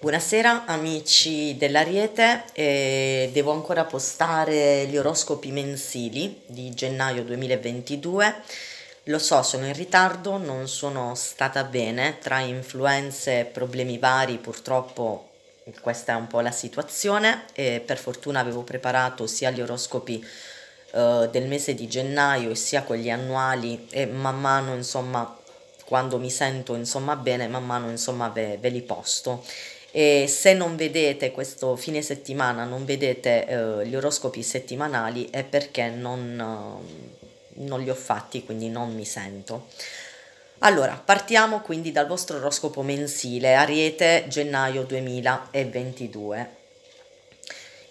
Buonasera amici dell'Ariete, eh, devo ancora postare gli oroscopi mensili di gennaio 2022. Lo so, sono in ritardo, non sono stata bene, tra influenze, e problemi vari, purtroppo questa è un po' la situazione. E per fortuna avevo preparato sia gli oroscopi eh, del mese di gennaio sia quelli annuali e man mano insomma quando mi sento insomma bene man mano insomma ve, ve li posto e se non vedete questo fine settimana non vedete eh, gli oroscopi settimanali è perché non, eh, non li ho fatti quindi non mi sento allora, partiamo quindi dal vostro oroscopo mensile, Ariete, gennaio 2022.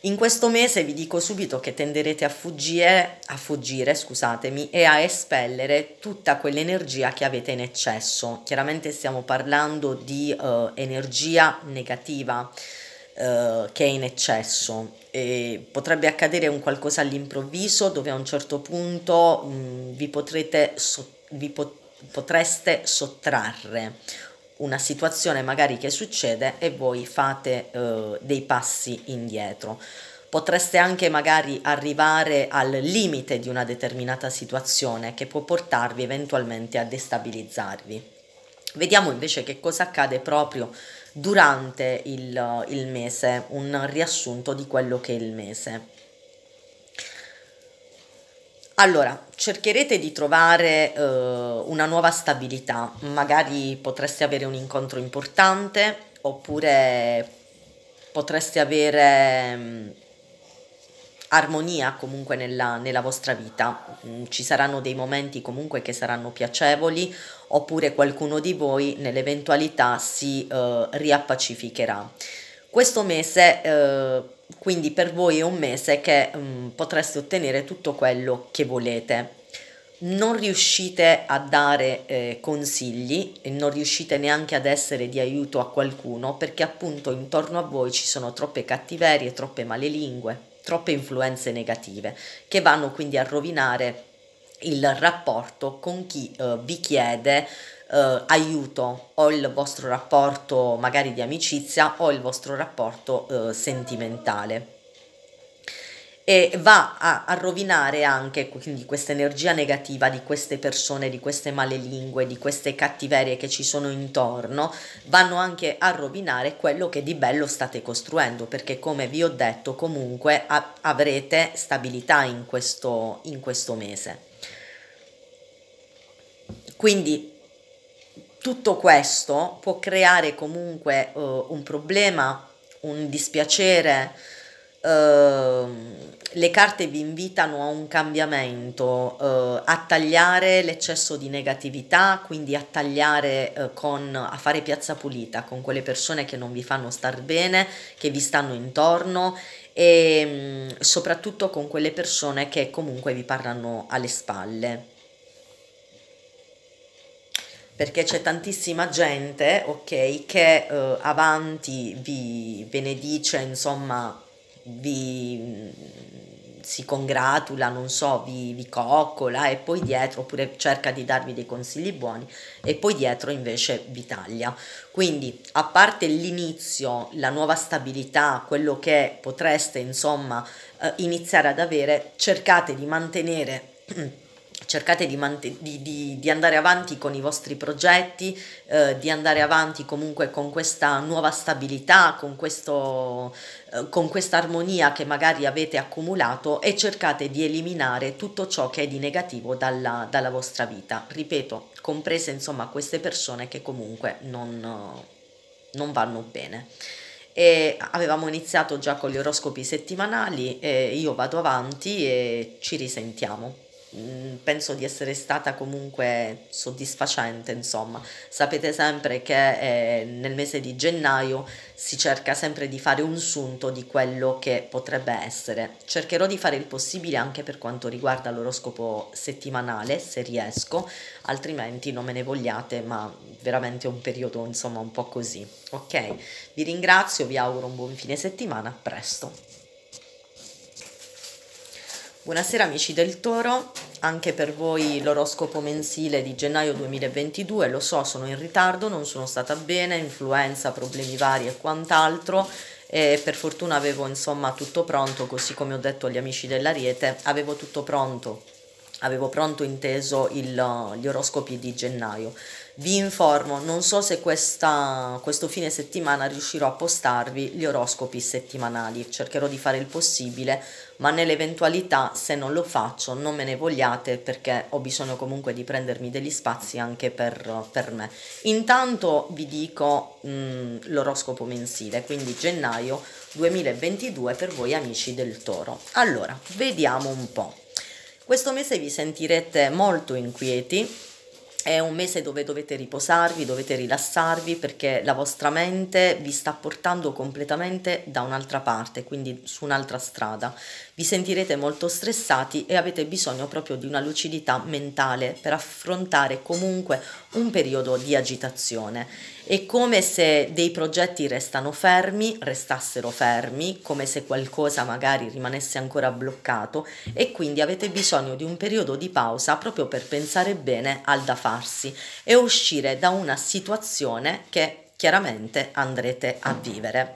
In questo mese vi dico subito che tenderete a fuggire, a fuggire, scusatemi, e a espellere tutta quell'energia che avete in eccesso. Chiaramente stiamo parlando di uh, energia negativa uh, che è in eccesso. E potrebbe accadere un qualcosa all'improvviso dove a un certo punto mh, mm, vi, potrete so- vi pot- potreste sottrarre una situazione magari che succede e voi fate eh, dei passi indietro. Potreste anche magari arrivare al limite di una determinata situazione che può portarvi eventualmente a destabilizzarvi. Vediamo invece che cosa accade proprio durante il, il mese, un riassunto di quello che è il mese. Allora, cercherete di trovare eh, una nuova stabilità, magari potreste avere un incontro importante oppure potreste avere mh, mm, armonia comunque nella, nella vostra vita, mh, mm, ci saranno dei momenti comunque che saranno piacevoli oppure qualcuno di voi nell'eventualità si eh, riappacificherà. Questo mese eh, quindi per voi è un mese che um, potreste ottenere tutto quello che volete. Non riuscite a dare eh, consigli e non riuscite neanche ad essere di aiuto a qualcuno perché appunto intorno a voi ci sono troppe cattiverie, troppe malelingue, troppe influenze negative che vanno quindi a rovinare il rapporto con chi eh, vi chiede eh, aiuto o il vostro rapporto magari di amicizia o il vostro rapporto eh, sentimentale e va a, a rovinare anche quindi questa energia negativa di queste persone, di queste malelingue, di queste cattiverie che ci sono intorno, vanno anche a rovinare quello che di bello state costruendo, perché come vi ho detto comunque a, avrete stabilità in questo, in questo mese. Quindi tutto questo può creare comunque uh, un problema, un dispiacere. Uh, le carte vi invitano a un cambiamento, uh, a tagliare l'eccesso di negatività, quindi a tagliare eh, con, a fare piazza pulita con quelle persone che non vi fanno star bene, che vi stanno intorno e um, soprattutto con quelle persone che comunque vi parlano alle spalle perché c'è tantissima gente, ok, che eh, avanti vi benedice, insomma, vi mm, si congratula, non so, vi, vi coccola e poi dietro, oppure cerca di darvi dei consigli buoni e poi dietro invece vi taglia. Quindi, a parte l'inizio, la nuova stabilità, quello che potreste, insomma, eh, iniziare ad avere, cercate di mantenere cercate di, di, di, di, andare avanti con i vostri progetti, eh, di andare avanti comunque con questa nuova stabilità, con, questo, eh, con questa armonia che magari avete accumulato e cercate di eliminare tutto ciò che è di negativo dalla, dalla vostra vita. Ripeto, comprese insomma queste persone che comunque non, non vanno bene. E avevamo iniziato già con gli oroscopi settimanali, io vado avanti e ci risentiamo. Mm, penso di essere stata comunque soddisfacente, insomma. Sapete sempre che eh, nel mese di gennaio si cerca sempre di fare un sunto di quello che potrebbe essere. Cercherò di fare il possibile anche per quanto riguarda l'oroscopo settimanale, se riesco, altrimenti non me ne vogliate, ma veramente è un periodo, insomma, un po' così. Ok? Vi ringrazio, vi auguro un buon fine settimana, a presto. Buonasera amici del Toro, anche per voi l'oroscopo mensile di gennaio 2022, lo so sono in ritardo, non sono stata bene, influenza, problemi vari e quant'altro, e per fortuna avevo insomma tutto pronto, così come ho detto agli amici dell'Ariete, avevo tutto pronto, avevo pronto inteso il, gli oroscopi di gennaio vi informo, non so se questa, questo fine settimana riuscirò a postarvi gli oroscopi settimanali, cercherò di fare il possibile, ma nell'eventualità se non lo faccio non me ne vogliate perché ho bisogno comunque di prendermi degli spazi anche per, per me. Intanto vi dico mm, l'oroscopo mensile, quindi gennaio 2022 per voi amici del toro. Allora, vediamo un po'. Questo mese vi sentirete molto inquieti è un mese dove dovete riposarvi, dovete rilassarvi perché la vostra mente vi sta portando completamente da un'altra parte, quindi su un'altra strada vi sentirete molto stressati e avete bisogno proprio di una lucidità mentale per affrontare comunque un periodo di agitazione. È come se dei progetti restano fermi, restassero fermi, come se qualcosa magari rimanesse ancora bloccato e quindi avete bisogno di un periodo di pausa proprio per pensare bene al da farsi e uscire da una situazione che chiaramente andrete a vivere.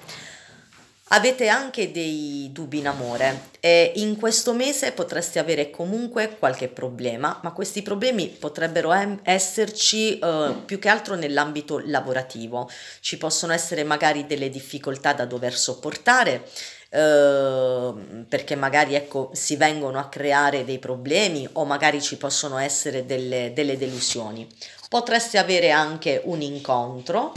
Avete anche dei dubbi in amore e in questo mese potreste avere comunque qualche problema, ma questi problemi potrebbero esserci eh, più che altro nell'ambito lavorativo. Ci possono essere magari delle difficoltà da dover sopportare, Uh, perché magari ecco, si vengono a creare dei problemi o magari ci possono essere delle, delle delusioni. Potreste avere anche un incontro,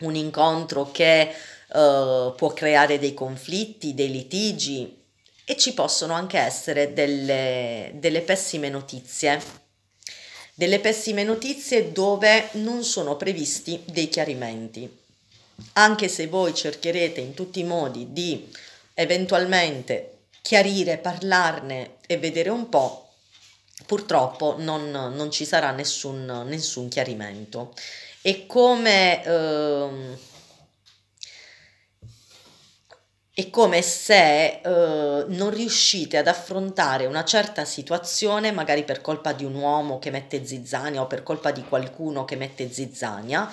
un incontro che eh, può creare dei conflitti, dei litigi e ci possono anche essere delle, delle pessime notizie delle pessime notizie dove non sono previsti dei chiarimenti. Anche se voi cercherete in tutti i modi di eventualmente chiarire, parlarne e vedere un po', purtroppo non, non ci sarà nessun, nessun, chiarimento. E come... Ehm, È come se eh, non riuscite ad affrontare una certa situazione, magari per colpa di un uomo che mette zizzania o per colpa di qualcuno che mette zizzania,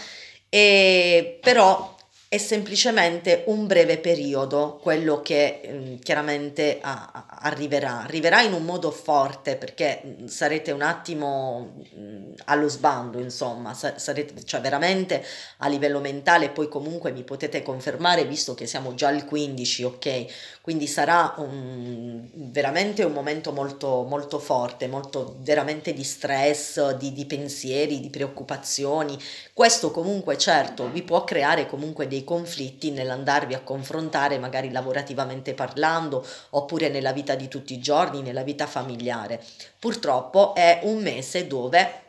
e però è semplicemente un breve periodo, quello che eh, chiaramente a, a, arriverà. Arriverà in un modo forte perché mm, sarete un attimo mh, mm, allo sbando, insomma, Sa- sarete, cioè veramente a livello mentale, poi comunque mi potete confermare visto che siamo già al 15, ok? Quindi sarà un, veramente un momento molto, molto forte, molto veramente di stress, di, di pensieri, di preoccupazioni. Questo comunque certo vi può creare comunque dei dei conflitti nell'andarvi a confrontare magari lavorativamente parlando oppure nella vita di tutti i giorni, nella vita familiare. Purtroppo è un mese dove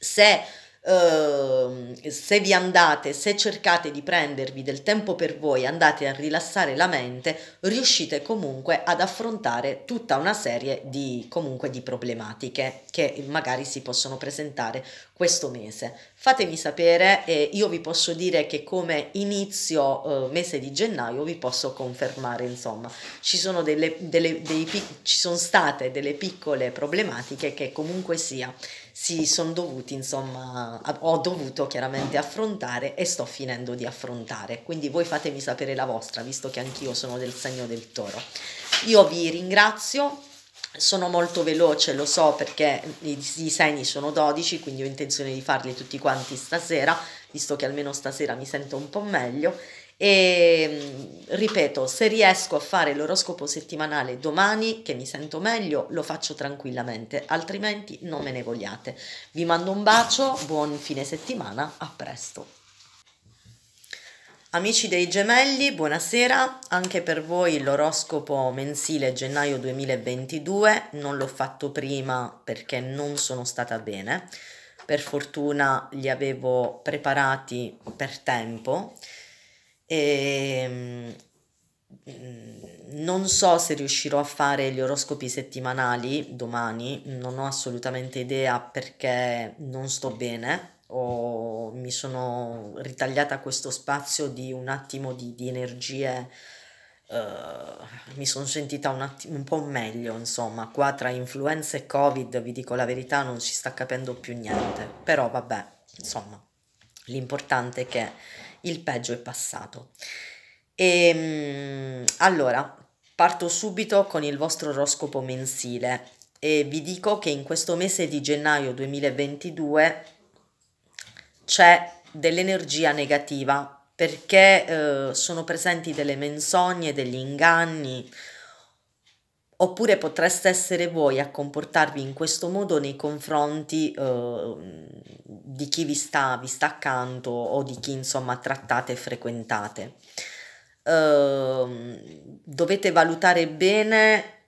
se Ehm, se vi andate, se cercate di prendervi del tempo per voi, andate a rilassare la mente, riuscite comunque ad affrontare tutta una serie di, comunque, di problematiche che magari si possono presentare questo mese. Fatemi sapere, eh, io vi posso dire che come inizio eh, mese di gennaio vi posso confermare, insomma, ci sono, delle, delle, dei, ci sono state delle piccole problematiche che comunque sia si sono dovuti, insomma, ho dovuto chiaramente affrontare e sto finendo di affrontare. Quindi voi fatemi sapere la vostra, visto che anch'io sono del segno del toro. Io vi ringrazio, sono molto veloce, lo so perché i, i segni sono 12, quindi ho intenzione di farli tutti quanti stasera, visto che almeno stasera mi sento un po' meglio e mm, ripeto, se riesco a fare l'oroscopo settimanale domani, che mi sento meglio, lo faccio tranquillamente, altrimenti non me ne vogliate. Vi mando un bacio, buon fine settimana, a presto. Amici dei gemelli, buonasera, anche per voi l'oroscopo mensile gennaio 2022, non l'ho fatto prima perché non sono stata bene, per fortuna li avevo preparati per tempo e, ehm, mm, non so se riuscirò a fare gli oroscopi settimanali domani, non ho assolutamente idea perché non sto bene o mi sono ritagliata questo spazio di un attimo di, di energie. Uh, mi sono sentita un, attimo, un po' meglio, insomma, qua tra influenza e covid, vi dico la verità, non si sta capendo più niente, però vabbè, insomma, l'importante è che il peggio è passato. E, ehm, allora, parto subito con il vostro oroscopo mensile e vi dico che in questo mese di gennaio 2022 c'è dell'energia negativa perché eh, sono presenti delle menzogne, degli inganni, Oppure potreste essere voi a comportarvi in questo modo nei confronti eh, di chi vi sta, vi sta accanto o di chi insomma trattate e frequentate. Eh, dovete valutare bene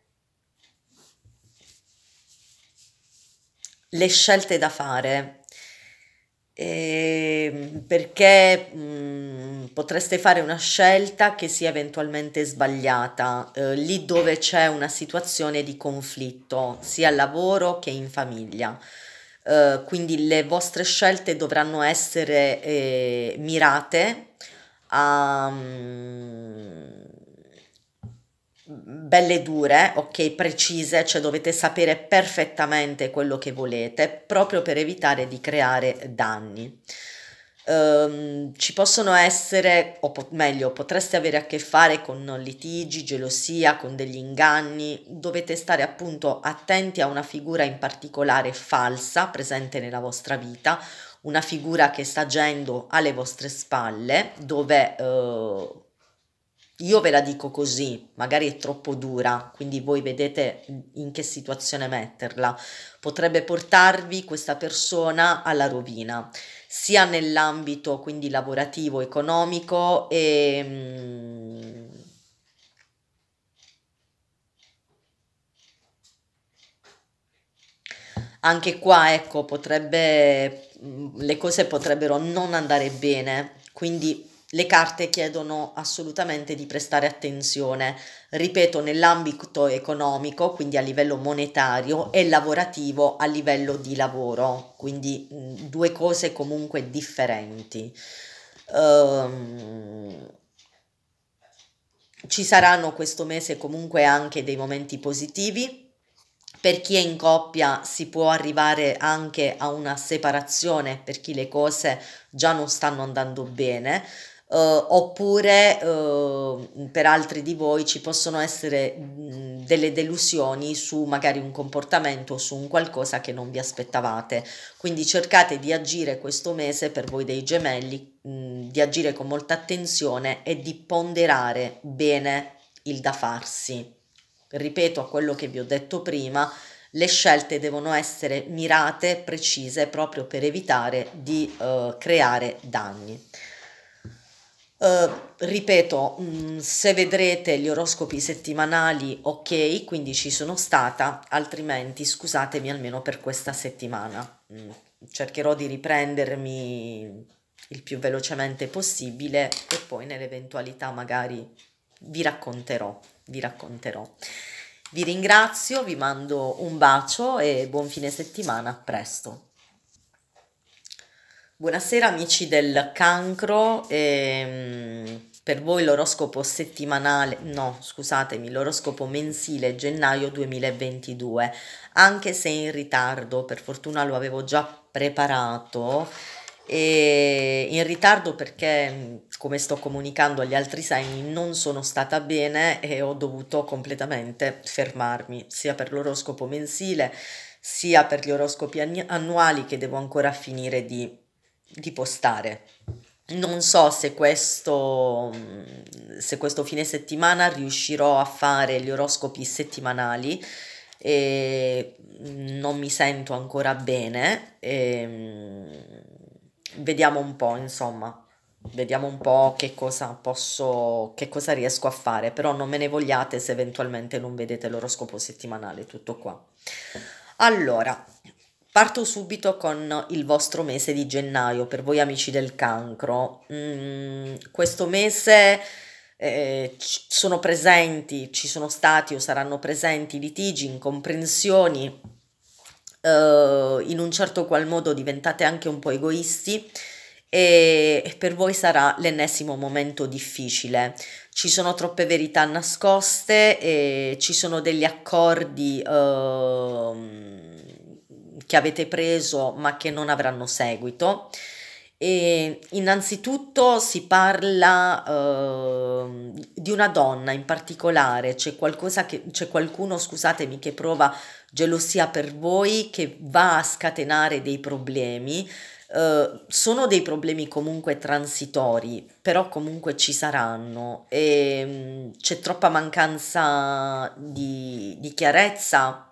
le scelte da fare eh, perché mh, mhmm, potreste fare una scelta che sia eventualmente sbagliata eh, lì dove c'è una situazione di conflitto sia al lavoro che in famiglia. Eh, quindi le vostre scelte dovranno essere eh, mirate a... Mhmm, belle dure, ok, precise, cioè dovete sapere perfettamente quello che volete, proprio per evitare di creare danni. Um, ci possono essere, o po- meglio, potreste avere a che fare con litigi, gelosia, con degli inganni, dovete stare appunto attenti a una figura in particolare falsa presente nella vostra vita, una figura che sta agendo alle vostre spalle, dove... Uh, io ve la dico così, magari è troppo dura, quindi voi vedete in che situazione metterla. Potrebbe portarvi questa persona alla rovina, sia nell'ambito quindi lavorativo, economico e... Mm, anche qua, ecco, potrebbe, mm, le cose potrebbero non andare bene, quindi le carte chiedono assolutamente di prestare attenzione, ripeto, nell'ambito economico, quindi a livello monetario, e lavorativo a livello di lavoro, quindi mh, due cose comunque differenti. Um, ci saranno questo mese comunque anche dei momenti positivi. Per chi è in coppia si può arrivare anche a una separazione per chi le cose già non stanno andando bene, eh, oppure eh, per altri di voi ci possono essere mh, mm, delle delusioni su magari un comportamento o su un qualcosa che non vi aspettavate. Quindi cercate di agire questo mese per voi dei gemelli, mh, mm, di agire con molta attenzione e di ponderare bene il da farsi. Ripeto a quello che vi ho detto prima, le scelte devono essere mirate, precise, proprio per evitare di eh, creare danni. Eh, ripeto, mm, se vedrete gli oroscopi settimanali, ok, quindi ci sono stata, altrimenti scusatemi almeno per questa settimana. Mm, cercherò di riprendermi il più velocemente possibile e poi nell'eventualità magari vi racconterò, vi racconterò. Vi ringrazio, vi mando un bacio e buon fine settimana, a presto. Buonasera amici del cancro, ehm, per voi l'oroscopo settimanale, no scusatemi, l'oroscopo mensile gennaio 2022, anche se in ritardo, per fortuna lo avevo già preparato, e in ritardo perché come sto comunicando agli altri segni non sono stata bene e ho dovuto completamente fermarmi sia per l'oroscopo mensile sia per gli oroscopi annuali che devo ancora finire di di postare. Non so se questo, mm, se questo fine settimana riuscirò a fare gli oroscopi settimanali e mm, non mi sento ancora bene. E mm, vediamo un po', insomma, vediamo un po' che cosa posso, che cosa riesco a fare, però non me ne vogliate se eventualmente non vedete l'oroscopo settimanale, tutto qua. Allora, Parto subito con il vostro mese di gennaio per voi amici del cancro. Mm, questo mese eh, sono presenti, ci sono stati o saranno presenti litigi, incomprensioni, eh, in un certo qual modo diventate anche un po' egoisti e per voi sarà l'ennesimo momento difficile. Ci sono troppe verità nascoste, ci sono degli accordi... Eh, che avete preso ma che non avranno seguito. E innanzitutto si parla eh, di una donna in particolare, c'è, che, c'è qualcuno, scusatemi, che prova gelosia per voi, che va a scatenare dei problemi. Eh, sono dei problemi comunque transitori, però comunque ci saranno e ehm, c'è troppa mancanza di, di chiarezza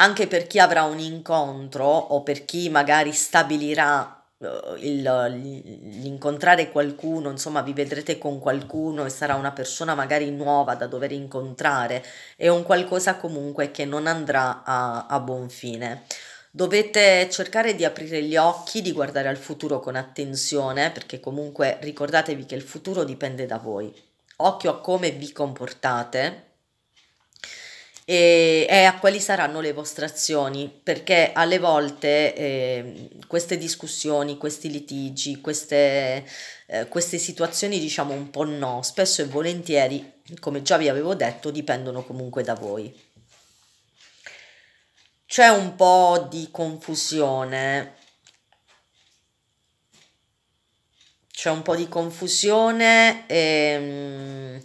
anche per chi avrà un incontro o per chi magari stabilirà eh, il, l'incontrare qualcuno, insomma, vi vedrete con qualcuno e sarà una persona magari nuova da dover incontrare, è un qualcosa comunque che non andrà a, a buon fine. Dovete cercare di aprire gli occhi, di guardare al futuro con attenzione, perché comunque ricordatevi che il futuro dipende da voi. Occhio a come vi comportate, e, e, a quali saranno le vostre azioni, perché alle volte eh, queste discussioni, questi litigi, queste, eh, queste situazioni diciamo un po' no, spesso e volentieri, come già vi avevo detto, dipendono comunque da voi. C'è un po' di confusione c'è un po' di confusione e, ehm,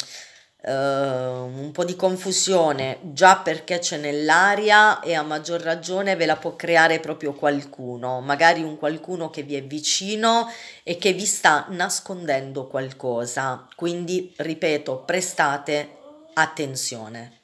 Ehm, un po' di confusione già perché c'è nell'aria e a maggior ragione ve la può creare proprio qualcuno, magari un qualcuno che vi è vicino e che vi sta nascondendo qualcosa. Quindi, ripeto, prestate attenzione.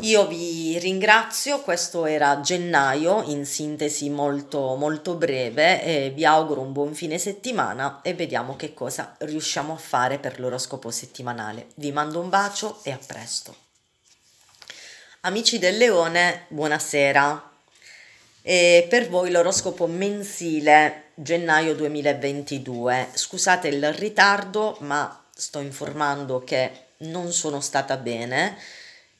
Io vi ringrazio, questo era gennaio in sintesi molto molto breve e vi auguro un buon fine settimana e vediamo che cosa riusciamo a fare per l'oroscopo settimanale. Vi mando un bacio e a presto. Amici del leone, buonasera. E per voi l'oroscopo mensile gennaio 2022. Scusate il ritardo, ma sto informando che non sono stata bene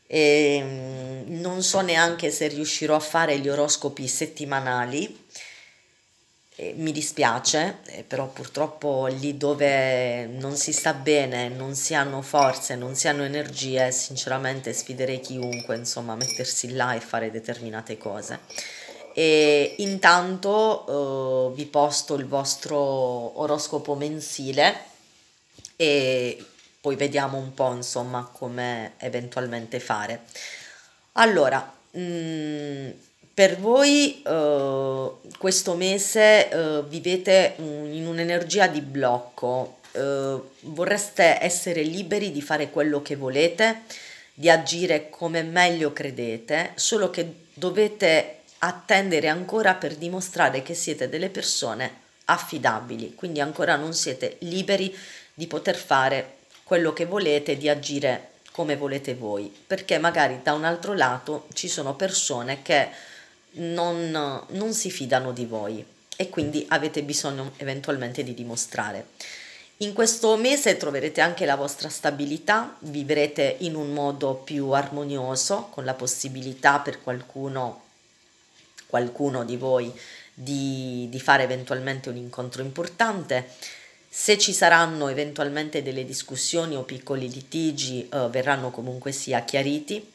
e mm, non so neanche se riuscirò a fare gli oroscopi settimanali, mi dispiace, eh, però purtroppo lì dove non si sta bene, non si hanno forze, non si hanno energie, sinceramente sfiderei chiunque insomma, a mettersi là e fare determinate cose. E intanto eh, vi posto il vostro oroscopo mensile e poi vediamo un po' insomma come eventualmente fare. Allora, mh, mm, per voi eh, questo mese eh, vivete un, in un'energia di blocco, eh, vorreste essere liberi di fare quello che volete, di agire come meglio credete, solo che dovete attendere ancora per dimostrare che siete delle persone affidabili, quindi ancora non siete liberi di poter fare quello che volete, di agire come volete voi, perché magari da un altro lato ci sono persone che non, non si fidano di voi e quindi avete bisogno eventualmente di dimostrare. In questo mese troverete anche la vostra stabilità, vivrete in un modo più armonioso, con la possibilità per qualcuno, qualcuno di voi di, di fare eventualmente un incontro importante se ci saranno eventualmente delle discussioni o piccoli litigi eh, verranno comunque sia chiariti.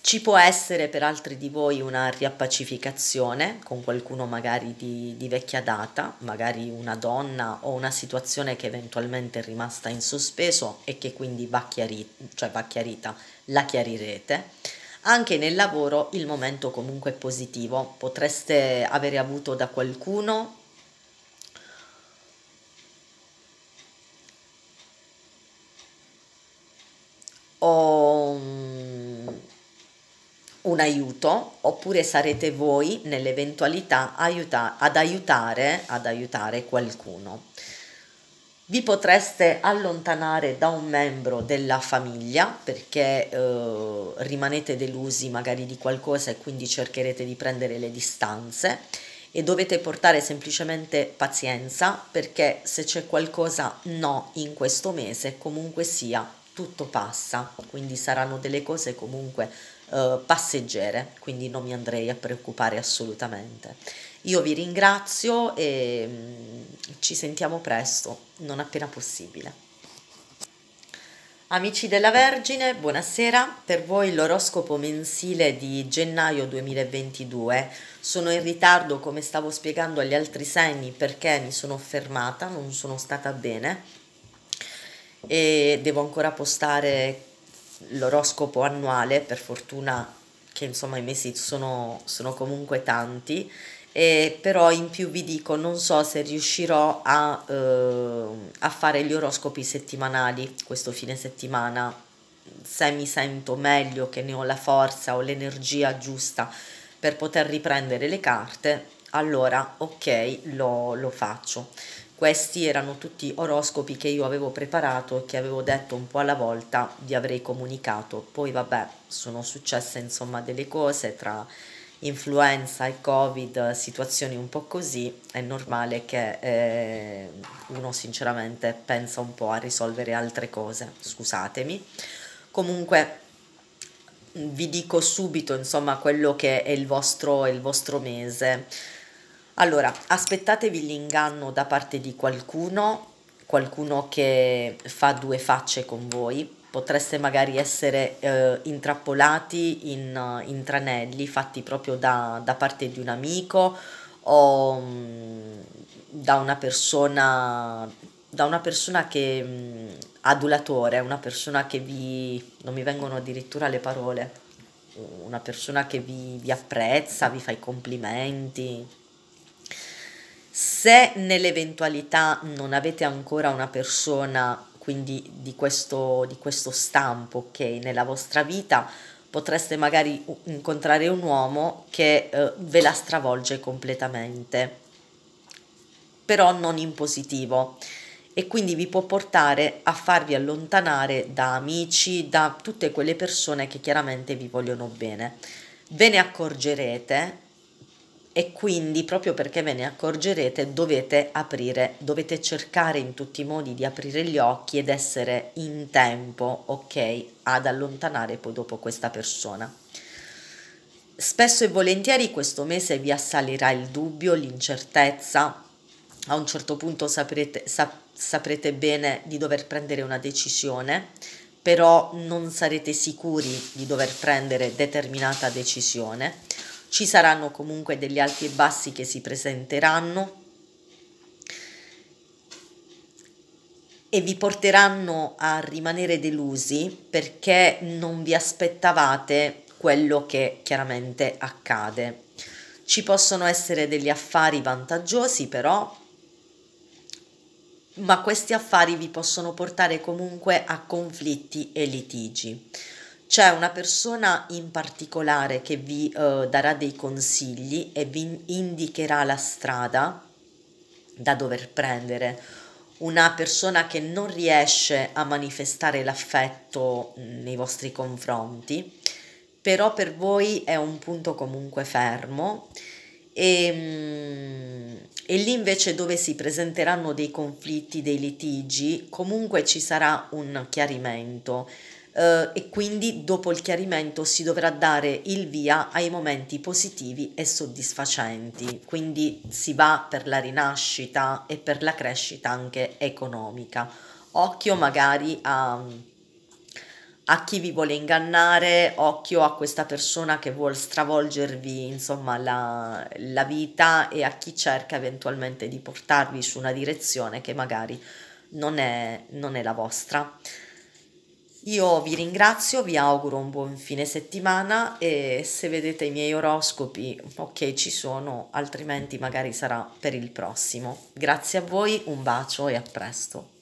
Ci può essere per altri di voi una riappacificazione con qualcuno magari di, di, vecchia data, magari una donna o una situazione che eventualmente è rimasta in sospeso e che quindi va, chiari, cioè va chiarita, la chiarirete. Anche nel lavoro il momento comunque è positivo, potreste avere avuto da qualcuno o mm, un aiuto oppure sarete voi nell'eventualità aiuta- ad, aiutare, ad aiutare qualcuno. Vi potreste allontanare da un membro della famiglia perché eh, rimanete delusi magari di qualcosa e quindi cercherete di prendere le distanze e dovete portare semplicemente pazienza perché se c'è qualcosa no in questo mese comunque sia tutto passa, quindi saranno delle cose comunque eh, passeggere, quindi non mi andrei a preoccupare assolutamente. Io vi ringrazio e mh, mm, ci sentiamo presto, non appena possibile. Amici della Vergine, buonasera. Per voi l'oroscopo mensile di gennaio 2022. Sono in ritardo, come stavo spiegando agli altri segni, perché mi sono fermata, non sono stata bene e devo ancora postare l'oroscopo annuale, per fortuna che insomma i mesi sono, sono comunque tanti, e però in più vi dico non so se riuscirò a, eh, a fare gli oroscopi settimanali questo fine settimana, se mi sento meglio, che ne ho la forza o l'energia giusta per poter riprendere le carte, allora ok lo, lo faccio questi erano tutti oroscopi che io avevo preparato e che avevo detto un po' alla volta vi avrei comunicato. Poi vabbè, sono successe insomma delle cose tra influenza e covid, situazioni un po' così, è normale che eh, uno sinceramente pensa un po' a risolvere altre cose, scusatemi. Comunque vi dico subito insomma quello che è il vostro, il vostro mese allora, aspettatevi l'inganno da parte di qualcuno, qualcuno che fa due facce con voi. Potreste magari essere eh, intrappolati in, eh, in, tranelli fatti proprio da, da parte di un amico o mh, mm, da una persona da una persona che mh, mm, adulatore, una persona che vi non mi vengono addirittura le parole, una persona che vi, vi apprezza, vi fa i complimenti, se nell'eventualità non avete ancora una persona, quindi di questo, di questo stampo, ok, nella vostra vita, potreste magari incontrare un uomo che eh, ve la stravolge completamente, però non in positivo e quindi vi può portare a farvi allontanare da amici, da tutte quelle persone che chiaramente vi vogliono bene. Ve ne accorgerete e quindi proprio perché ve ne accorgerete dovete aprire, dovete cercare in tutti i modi di aprire gli occhi ed essere in tempo, ok, ad allontanare poi dopo questa persona. Spesso e volentieri questo mese vi assalirà il dubbio, l'incertezza, a un certo punto saprete, sap saprete bene di dover prendere una decisione, però non sarete sicuri di dover prendere determinata decisione ci saranno comunque degli alti e bassi che si presenteranno e vi porteranno a rimanere delusi perché non vi aspettavate quello che chiaramente accade. Ci possono essere degli affari vantaggiosi però, ma questi affari vi possono portare comunque a conflitti e litigi c'è una persona in particolare che vi eh, darà dei consigli e vi indicherà la strada da dover prendere. Una persona che non riesce a manifestare l'affetto mm, nei vostri confronti, però per voi è un punto comunque fermo. E, mm, e, lì invece dove si presenteranno dei conflitti, dei litigi, comunque ci sarà un chiarimento eh, e quindi dopo il chiarimento si dovrà dare il via ai momenti positivi e soddisfacenti, quindi si va per la rinascita e per la crescita anche economica. Occhio magari a, a chi vi vuole ingannare, occhio a questa persona che vuole stravolgervi insomma la, la, vita e a chi cerca eventualmente di portarvi su una direzione che magari non è, non è la vostra. Io vi ringrazio, vi auguro un buon fine settimana e se vedete i miei oroscopi, ok ci sono, altrimenti magari sarà per il prossimo. Grazie a voi, un bacio e a presto.